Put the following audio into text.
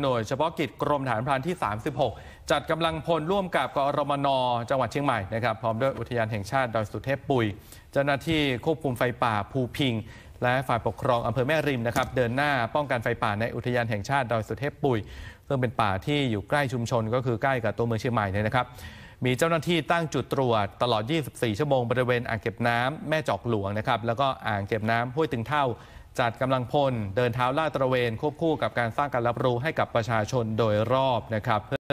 หน่วยเฉพาะกิจกรมฐานพรานที่ 36 จัดกำลังพลร่วมกับกรมนจังหวัดเชียงใหม่นะครับพร้อมด้วยอุทยานแห่งชาติดอยสุเทพปุย เจ้าหน้าที่ควบคุมไฟป่าภูพิง และฝ่ายปกครองอำเภอแม่ริมนะครับ เดินหน้าป้องกันไฟป่าในอุทยานแห่งชาติดอยสุเทพปุยซึ่งเป็นป่าที่อยู่ใกล้ชุมชน ก็คือใกล้กับตัวเมืองเชียงใหม่เยนะครับมีเจ้าหน้าที่ตั้งจุดตรวจตลอด 24 ชั่วโมง บริเวณอ่างเก็บน้ำแม่จอกหลวงนะครับ แล้วก็อ่างเก็บน้ำห้วยตึงเท่า จัดกำลังพล เดินเท้าลาดตระเวนควบคู่กับการสร้างการรับรู้ให้กับประชาชนโดยรอบนะครับ